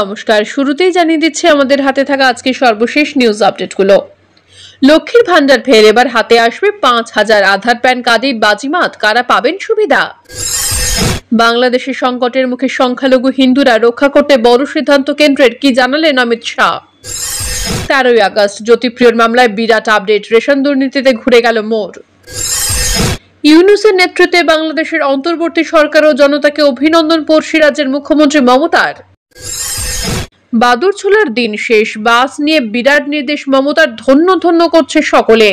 নমস্কার শুরুতেই জানিয়ে দিচ্ছে আমাদের হাতে থাকা আজকে সর্বশেষ নিউজ আপডেটগুলো লক্ষ্মীর ভান্ডার ফের এবার হাতে আসবে পাঁচ হাজার আধার প্যান কার্ডের বাজিমাত কারা পাবেন সুবিধা বাংলাদেশের সংকটের মুখে সংখ্যালঘু হিন্দুরা রক্ষা করতে বড় সিদ্ধান্ত কেন্দ্রের কি জানালেন অমিত শাহ তেরোই আগস্ট জ্যোতিপ্রিয়র মামলায় বিরাট আপডেট রেশন দুর্নীতিতে ঘুরে গেল মোড় ইউনুসের নেতৃত্বে বাংলাদেশের অন্তর্বর্তী সরকার ও জনতাকে অভিনন্দন পড়শি রাজ্যের মুখ্যমন্ত্রী মমতার বাদুরছোলার দিন শেষ বাস নিয়ে বিরাট নির্দেশ মমতার ধন্য ধন্য করছে সকলে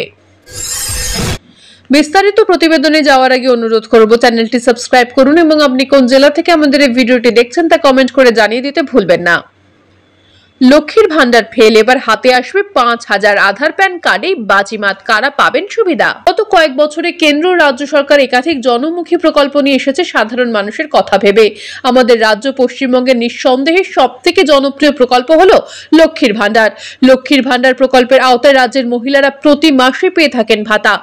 বিস্তারিত প্রতিবেদনে যাওয়ার আগে অনুরোধ করব চ্যানেলটি সাবস্ক্রাইব করুন এবং আপনি কোন জেলা থেকে আমাদের এই ভিডিওটি দেখছেন তা কমেন্ট করে জানিয়ে দিতে ভুলবেন না লক্ষ্মীর ভান্ডার ফেল এবার হাতে আসবে পাঁচ হাজার আধার প্যান কার্ডে বাজিমাত কারা পাবেন সুবিধা গত কয়েক বছরে কেন্দ্র রাজ্য সরকার একাধিক জনমুখী প্রকল্প নিয়ে এসেছে সাধারণ মানুষের কথা ভেবে আমাদের রাজ্য পশ্চিমবঙ্গের নিঃসন্দেহে সব থেকে জনপ্রিয় প্রকল্প হলো লক্ষ্মীর ভান্ডার লক্ষ্মীর ভান্ডার প্রকল্পের আওতায় রাজ্যের মহিলারা প্রতি মাসে পেয়ে থাকেন ভাতা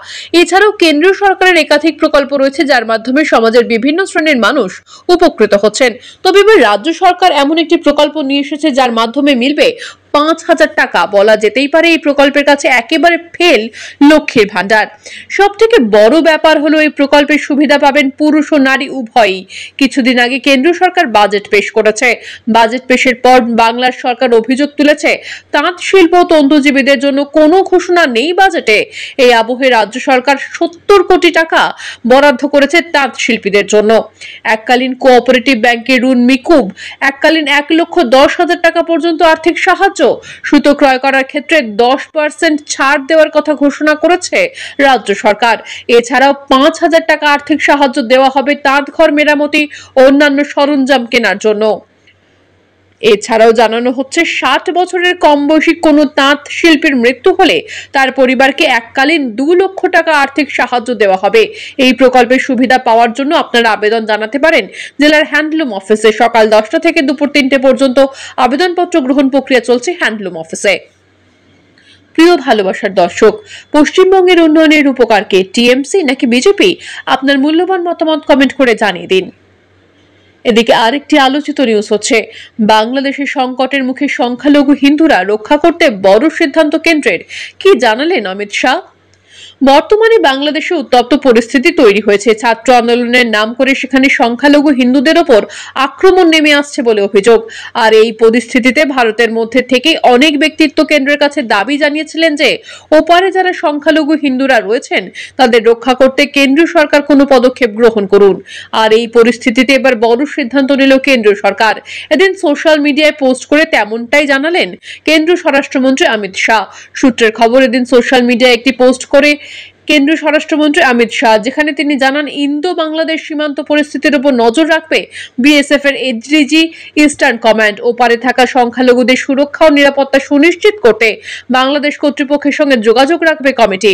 এছাড়াও কেন্দ্রীয় সরকারের একাধিক প্রকল্প রয়েছে যার মাধ্যমে সমাজের বিভিন্ন শ্রেণীর মানুষ উপকৃত হচ্ছেন তবে এবার রাজ্য সরকার এমন একটি প্রকল্প নিয়ে এসেছে যার মাধ্যমে 对。পাঁচ হাজার টাকা বলা যেতেই পারে এই প্রকল্পের কাছে একেবারে ফেল লক্ষ্মীর ভাণ্ডার সব থেকে বড় ব্যাপার হলো এই প্রকল্পের সুবিধা পাবেন পুরুষ ও নারী উভয়ই কিছুদিন আগে কেন্দ্র সরকার বাজেট পেশ করেছে বাজেট পেশের পর বাংলার সরকার অভিযোগ তুলেছে তাঁত শিল্প ও তন্তুজীবীদের জন্য কোনো ঘোষণা নেই বাজেটে এই আবহে রাজ্য সরকার সত্তর কোটি টাকা বরাদ্দ করেছে তাঁত শিল্পীদের জন্য এককালীন কোঅপারেটিভ ব্যাংকের ঋণ মিকুব এককালীন এক লক্ষ দশ হাজার টাকা পর্যন্ত আর্থিক সাহায্য সুতো ক্রয় করার ক্ষেত্রে দশ পার্সেন্ট ছাড় দেওয়ার কথা ঘোষণা করেছে রাজ্য সরকার এছাড়াও পাঁচ হাজার টাকা আর্থিক সাহায্য দেওয়া হবে তাঁতঘর মেরামতি অন্যান্য সরঞ্জাম কেনার জন্য এছাড়াও জানানো হচ্ছে ষাট বছরের কম বয়সী কোনো তাঁত শিল্পীর মৃত্যু হলে তার পরিবারকে এককালীন দু লক্ষ টাকা আর্থিক সাহায্য দেওয়া হবে এই প্রকল্পের সুবিধা পাওয়ার জন্য আপনারা আবেদন জানাতে পারেন জেলার হ্যান্ডলুম অফিসে সকাল দশটা থেকে দুপুর তিনটে পর্যন্ত আবেদনপত্র গ্রহণ প্রক্রিয়া চলছে হ্যান্ডলুম অফিসে প্রিয় ভালোবাসার দর্শক পশ্চিমবঙ্গের উন্নয়নের উপকারকে টিএমসি নাকি বিজেপি আপনার মূল্যবান মতামত কমেন্ট করে জানিয়ে দিন এদিকে আরেকটি আলোচিত নিউজ হচ্ছে বাংলাদেশের সংকটের মুখে সংখ্যালঘু হিন্দুরা রক্ষা করতে বড় সিদ্ধান্ত কেন্দ্রের কি জানালেন অমিত শাহ বর্তমানে বাংলাদেশে উত্তপ্ত পরিস্থিতি তৈরি হয়েছে ছাত্র আন্দোলনের নাম করে সেখানে সংখ্যালঘু হিন্দুদের ওপর আক্রমণ নেমে আসছে বলে অভিযোগ আর এই পরিস্থিতিতে ভারতের মধ্যে থেকেই অনেক ব্যক্তিত্ব কেন্দ্রের কাছে দাবি জানিয়েছিলেন যে ওপারে যারা সংখ্যালঘু হিন্দুরা রয়েছেন তাদের রক্ষা করতে কেন্দ্রীয় সরকার কোনো পদক্ষেপ গ্রহণ করুন আর এই পরিস্থিতিতে এবার বড় সিদ্ধান্ত নিল কেন্দ্রীয় সরকার এদিন সোশ্যাল মিডিয়ায় পোস্ট করে তেমনটাই জানালেন কেন্দ্রীয় স্বরাষ্ট্রমন্ত্রী অমিত শাহ সূত্রের খবর এদিন সোশ্যাল মিডিয়ায় একটি পোস্ট করে কেন্দ্রীয় স্বরাষ্ট্রমন্ত্রী অমিত শাহ যেখানে তিনি জানান ইন্দো বাংলাদেশ সীমান্ত পরিস্থিতির উপর নজর রাখবে বিএসএফ এর এডিজি ইস্টার্ন কমান্ড ও পারে থাকা সংখ্যালঘুদের সুরক্ষা ও নিরাপত্তা সুনিশ্চিত করতে বাংলাদেশ কর্তৃপক্ষের সঙ্গে যোগাযোগ রাখবে কমিটি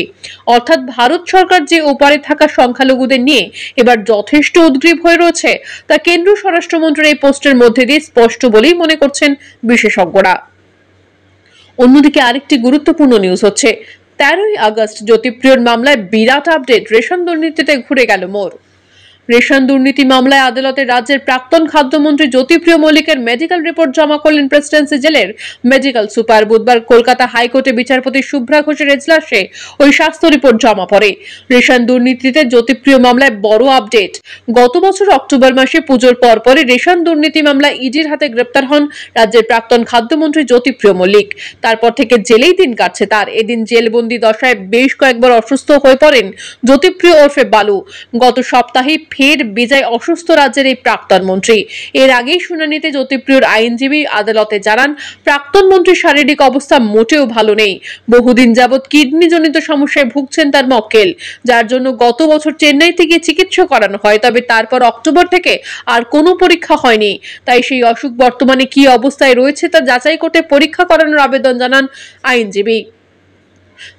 অর্থাৎ ভারত সরকার যে ওপারে থাকা সংখ্যালঘুদের নিয়ে এবার যথেষ্ট উদ্গ্রীব হয়ে রয়েছে তা কেন্দ্রীয় স্বরাষ্ট্রমন্ত্রীর এই পোস্টের মধ্যে দিয়ে স্পষ্ট বলেই মনে করছেন বিশেষজ্ঞরা অন্যদিকে আরেকটি গুরুত্বপূর্ণ নিউজ হচ্ছে তেরোই আগস্ট জ্যোতিপ্রিয়র মামলায় বিরাট আপডেট রেশন দুর্নীতিতে ঘুরে গেল মোড় রেশন দুর্নীতি মামলায় আদালতে রাজ্যের প্রাক্তন খাদ্যমন্ত্রী জ্যোতিপ্রিয় মল্লিকের মেডিকেল রিপোর্ট জমা করলেন প্রেসিডেন্সি জেলের মেডিকেল সুপার বুধবার কলকাতা হাইকোর্টে বিচারপতি শুভ্রা ঘোষের এজলাসে ওই স্বাস্থ্য রিপোর্ট জমা পড়ে রেশন দুর্নীতিতে জ্যোতিপ্রিয় মামলায় বড় আপডেট গত বছর অক্টোবর মাসে পুজোর পরপরই রেশন দুর্নীতি মামলায় ইডির e হাতে গ্রেপ্তার হন রাজ্যের প্রাক্তন খাদ্যমন্ত্রী জ্যোতিপ্রিয় মল্লিক তারপর থেকে জেলেই দিন কাটছে তার এদিন জেলবন্দি দশায় বেশ কয়েকবার অসুস্থ হয়ে পড়েন জ্যোতিপ্রিয় ওরফে বালু গত সপ্তাহেই ফের বেজায় অসুস্থ রাজ্যের এই প্রাক্তন মন্ত্রী এর আগেই শুনানিতে জ্যোতিপ্রিয়র আইনজীবী আদালতে জানান প্রাক্তন মন্ত্রীর শারীরিক অবস্থা মোটেও ভালো নেই বহুদিন যাবৎ কিডনিজনিত সমস্যায় ভুগছেন তার মক্কেল যার জন্য গত বছর চেন্নাই থেকে চিকিৎসা করানো হয় তবে তারপর অক্টোবর থেকে আর কোনো পরীক্ষা হয়নি তাই সেই অসুখ বর্তমানে কি অবস্থায় রয়েছে তা যাচাই করতে পরীক্ষা করানোর আবেদন জানান আইনজীবী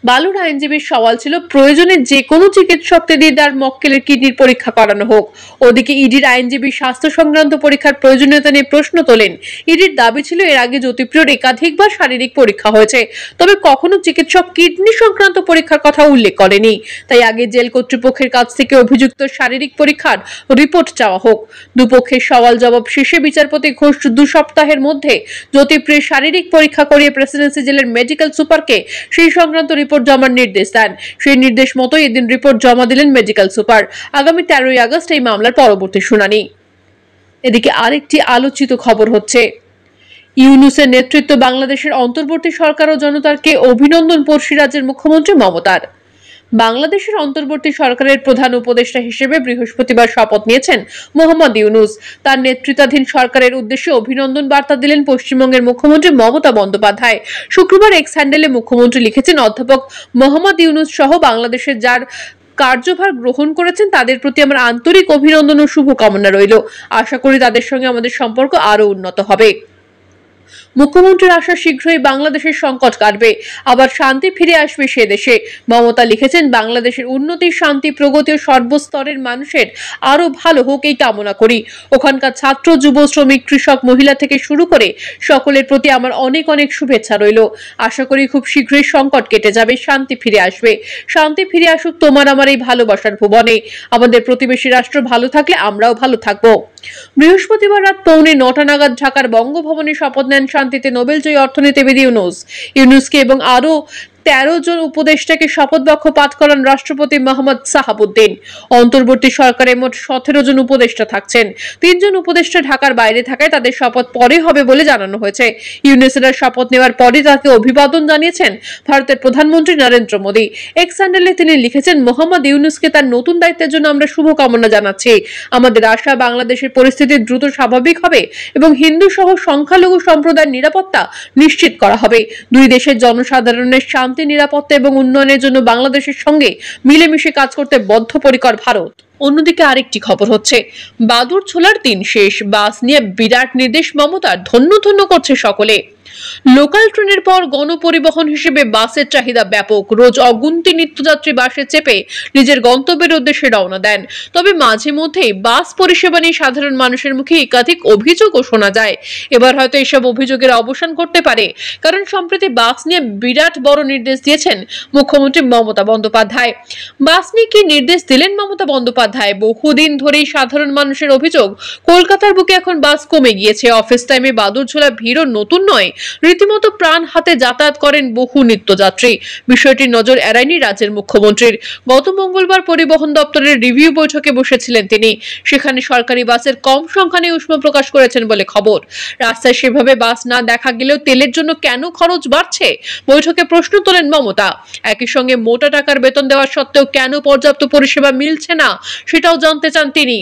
বালুর আইনজীবীর সওয়াল ছিল প্রয়োজনে যে কোনো চিকিৎসককে দিয়ে তার মক্কেলের কিডনির পরীক্ষা করানো হোক ওদিকে ইডির আইনজীবী স্বাস্থ্য সংক্রান্ত পরীক্ষার প্রয়োজনীয়তা নিয়ে প্রশ্ন তোলেন ইডির দাবি ছিল এর আগে জ্যোতিপ্রিয়র একাধিকবার শারীরিক পরীক্ষা হয়েছে তবে কখনো চিকিৎসক কিডনি সংক্রান্ত পরীক্ষার কথা উল্লেখ করেনি তাই আগে জেল কর্তৃপক্ষের কাছ থেকে অভিযুক্ত শারীরিক পরীক্ষার রিপোর্ট চাওয়া হোক দুপক্ষের সওয়াল জবাব শেষে বিচারপতি ঘোষ দু সপ্তাহের মধ্যে জ্যোতিপ্রিয় শারীরিক পরীক্ষা করিয়ে প্রেসিডেন্সি জেলের মেডিকেল সুপারকে সেই সংক্রান্ত রিপোর্ট জমার নির্দেশ দেন সেই নির্দেশ মতো এদিন রিপোর্ট জমা দিলেন মেডিকেল সুপার আগামী তেরোই আগস্ট এই মামলার পরবর্তী শুনানি এদিকে আরেকটি আলোচিত খবর হচ্ছে ইউনুসের নেতৃত্ব বাংলাদেশের অন্তর্বর্তী সরকার ও জনতাকে অভিনন্দন পড়শি রাজ্যের মুখ্যমন্ত্রী মমতার বাংলাদেশের অন্তর্বর্তী সরকারের প্রধান উপদেষ্টা হিসেবে বৃহস্পতিবার শপথ নিয়েছেন মোহাম্মদ ইউনুস তার নেতৃত্বাধীন সরকারের উদ্দেশ্যে অভিনন্দন বার্তা দিলেন পশ্চিমবঙ্গের মুখ্যমন্ত্রী মমতা বন্দ্যোপাধ্যায় শুক্রবার এক্স হ্যান্ডেলে মুখ্যমন্ত্রী লিখেছেন অধ্যাপক মোহাম্মদ ইউনুস সহ বাংলাদেশের যার কার্যভার গ্রহণ করেছেন তাদের প্রতি আমার আন্তরিক অভিনন্দন ও শুভকামনা রইল আশা করি তাদের সঙ্গে আমাদের সম্পর্ক আরও উন্নত হবে মুখ্যমন্ত্রীর আশা শীঘ্রই বাংলাদেশের সংকট কাটবে আবার শান্তি ফিরে আসবে সে দেশে মমতা লিখেছেন বাংলাদেশের উন্নতি শান্তি প্রগতি ও সর্বস্তরের মানুষের আরও ভালো হোক এই কামনা করি ওখানকার ছাত্র যুব শ্রমিক কৃষক মহিলা থেকে শুরু করে সকলের প্রতি আমার অনেক অনেক শুভেচ্ছা রইল আশা করি খুব শীঘ্রই সংকট কেটে যাবে শান্তি ফিরে আসবে শান্তি ফিরে আসুক তোমার আমার এই ভালোবাসার ভুবনে আমাদের প্রতিবেশী রাষ্ট্র ভালো থাকলে আমরাও ভালো থাকবো বৃহস্পতিবার রাত পৌনে নটা নাগাদ ঢাকার বঙ্গভবনে শপথ নেন শান্তিতে নোবেলজয়ী অর্থনীতিবিদ ইউনুস ইউনুসকে এবং আরও তেরো জন উপদেষ্টাকে শপথবাক্য পাঠ করান রাষ্ট্রপতি মোহাম্মদ সাহাবুদ্দিন অন্তর্বর্তী সরকারে মোট সতেরো জন উপদেষ্টা থাকছেন তিনজন উপদেষ্টা ঢাকার বাইরে থাকায় তাদের শপথ পরে হবে বলে জানানো হয়েছে ইউনেসের শপথ নেওয়ার পরে তাকে অভিবাদন জানিয়েছেন ভারতের প্রধানমন্ত্রী নরেন্দ্র মোদী এক স্যান্ডেলে তিনি লিখেছেন মোহাম্মদ ইউনুসকে তার নতুন দায়িত্বের জন্য আমরা শুভকামনা জানাচ্ছি আমাদের আশা বাংলাদেশের পরিস্থিতি দ্রুত স্বাভাবিক হবে এবং হিন্দু সহ সংখ্যালঘু সম্প্রদায়ের নিরাপত্তা নিশ্চিত করা হবে দুই দেশের জনসাধারণের শান্তি শান্তি নিরাপত্তা এবং উন্নয়নের জন্য বাংলাদেশের সঙ্গে মিলেমিশে কাজ করতে বদ্ধপরিকর ভারত অন্যদিকে আরেকটি খবর হচ্ছে বাদুর ছোলার দিন শেষ বাস নিয়ে বিরাট নির্দেশ মমতার ধন্য ধন্য করছে সকলে লোকাল ট্রেনের পর গণপরিবহন হিসেবে বাসের চাহিদা ব্যাপক রোজ অগুন্তি নিত্যযাত্রী বাসে চেপে নিজের গন্তব্যের উদ্দেশ্যে রওনা দেন তবে মাঝে মধ্যেই বাস পরিষেবা নিয়ে সাধারণ মানুষের মুখে একাধিক অভিযোগও শোনা যায় এবার হয়তো এসব অভিযোগের অবসান করতে পারে কারণ সম্প্রতি বাস নিয়ে বিরাট বড় নির্দেশ দিয়েছেন মুখ্যমন্ত্রী মমতা বন্দ্যোপাধ্যায় বাস নিয়ে কি নির্দেশ দিলেন মমতা বন্দ্যোপাধ্যায় বহুদিন ধরেই সাধারণ মানুষের অভিযোগ কলকাতার বুকে এখন বাস কমে গিয়েছে অফিস টাইমে ঝোলা ভিড়ও নতুন নয় রীতিমতো প্রাণ হাতে যাতায়াত করেন বহু নিত্যযাত্রী বিষয়টির নজর এড়ায়নি রাজ্যের মুখ্যমন্ত্রীর গত মঙ্গলবার পরিবহন দপ্তরের রিভিউ বৈঠকে বসেছিলেন তিনি সেখানে সরকারি বাসের কম সংখ্যা নিয়ে উষ্ম প্রকাশ করেছেন বলে খবর রাস্তায় সেভাবে বাস না দেখা গেলেও তেলের জন্য কেন খরচ বাড়ছে বৈঠকে প্রশ্ন তোলেন মমতা একই সঙ্গে মোটা টাকার বেতন দেওয়া সত্ত্বেও কেন পর্যাপ্ত পরিষেবা মিলছে না সেটাও জানতে চান তিনি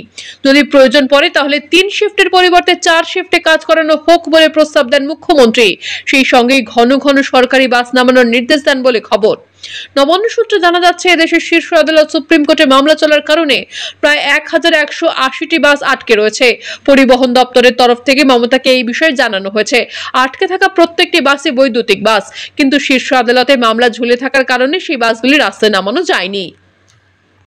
যদি প্রয়োজন পড়ে তাহলে তিন শিফটের পরিবর্তে চার শিফটে কাজ করানো হোক বলে প্রস্তাব দেন মুখ্যমন্ত্রী সেই সঙ্গে ঘন ঘন সরকারি বাস নামানোর নির্দেশ দেন বলে খবর নবান্ন সূত্রে জানা যাচ্ছে এদেশের শীর্ষ আদালত সুপ্রিম কোর্টে মামলা চলার কারণে প্রায় এক হাজার একশো আশিটি বাস আটকে রয়েছে পরিবহন দপ্তরের তরফ থেকে মমতাকে এই বিষয়ে জানানো হয়েছে আটকে থাকা প্রত্যেকটি বাসই বৈদ্যুতিক বাস কিন্তু শীর্ষ আদালতে মামলা ঝুলে থাকার কারণে সেই বাসগুলি রাস্তায় নামানো যায়নি